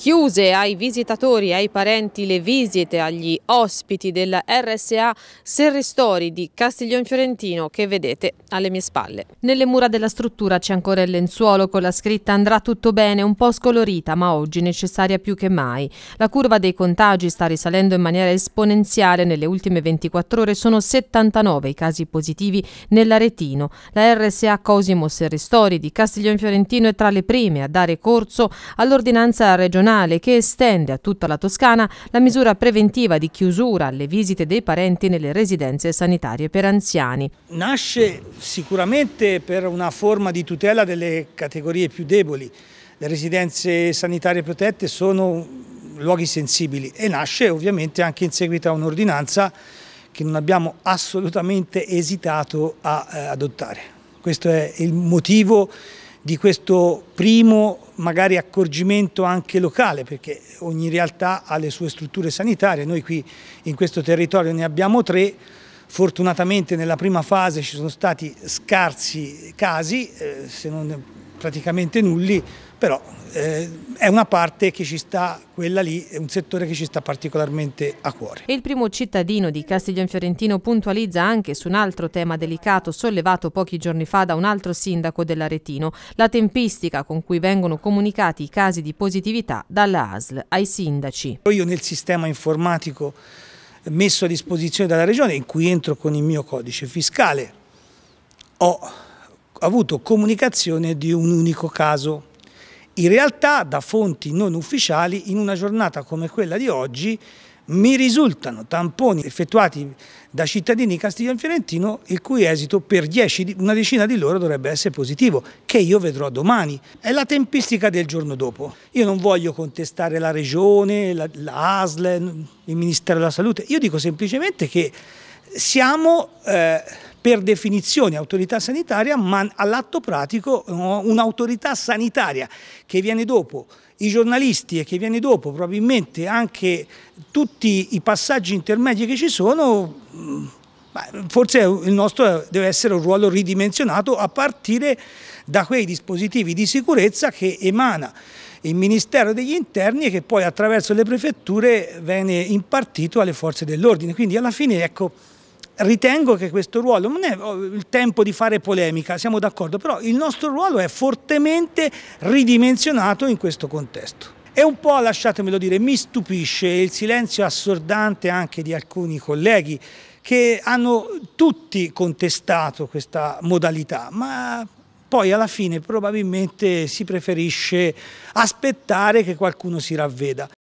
Chiuse ai visitatori e ai parenti le visite agli ospiti della RSA Serristori di Castiglione Fiorentino che vedete alle mie spalle. Nelle mura della struttura c'è ancora il lenzuolo con la scritta andrà tutto bene, un po' scolorita ma oggi necessaria più che mai. La curva dei contagi sta risalendo in maniera esponenziale, nelle ultime 24 ore sono 79 i casi positivi nell'Aretino. La RSA Cosimo Serristori di Castiglione Fiorentino è tra le prime a dare corso all'ordinanza regionale regionale che estende a tutta la Toscana la misura preventiva di chiusura alle visite dei parenti nelle residenze sanitarie per anziani. Nasce sicuramente per una forma di tutela delle categorie più deboli. Le residenze sanitarie protette sono luoghi sensibili e nasce ovviamente anche in seguito a un'ordinanza che non abbiamo assolutamente esitato a eh, adottare. Questo è il motivo di questo primo magari accorgimento anche locale perché ogni realtà ha le sue strutture sanitarie, noi qui in questo territorio ne abbiamo tre, fortunatamente nella prima fase ci sono stati scarsi casi, eh, se non praticamente nulli, però eh, è una parte che ci sta, quella lì, è un settore che ci sta particolarmente a cuore. Il primo cittadino di Castiglion Fiorentino puntualizza anche su un altro tema delicato sollevato pochi giorni fa da un altro sindaco dell'Aretino, la tempistica con cui vengono comunicati i casi di positività dalla ASL ai sindaci. Io nel sistema informatico messo a disposizione dalla Regione, in cui entro con il mio codice fiscale, ho avuto comunicazione di un unico caso. In realtà, da fonti non ufficiali, in una giornata come quella di oggi, mi risultano tamponi effettuati da cittadini Castiglione Fiorentino il cui esito per dieci, una decina di loro dovrebbe essere positivo, che io vedrò domani. È la tempistica del giorno dopo. Io non voglio contestare la Regione, l'ASL, la il Ministero della Salute, io dico semplicemente che siamo eh, per definizione autorità sanitaria, ma all'atto pratico un'autorità sanitaria che viene dopo i giornalisti e che viene dopo probabilmente anche tutti i passaggi intermedi che ci sono, mm, forse il nostro deve essere un ruolo ridimensionato a partire da quei dispositivi di sicurezza che emana il Ministero degli Interni e che poi attraverso le prefetture viene impartito alle forze dell'ordine. Quindi alla fine ecco ritengo che questo ruolo, non è oh, il tempo di fare polemica, siamo d'accordo, però il nostro ruolo è fortemente ridimensionato in questo contesto. E un po', lasciatemelo dire, mi stupisce il silenzio assordante anche di alcuni colleghi che hanno tutti contestato questa modalità, ma poi alla fine probabilmente si preferisce aspettare che qualcuno si ravveda.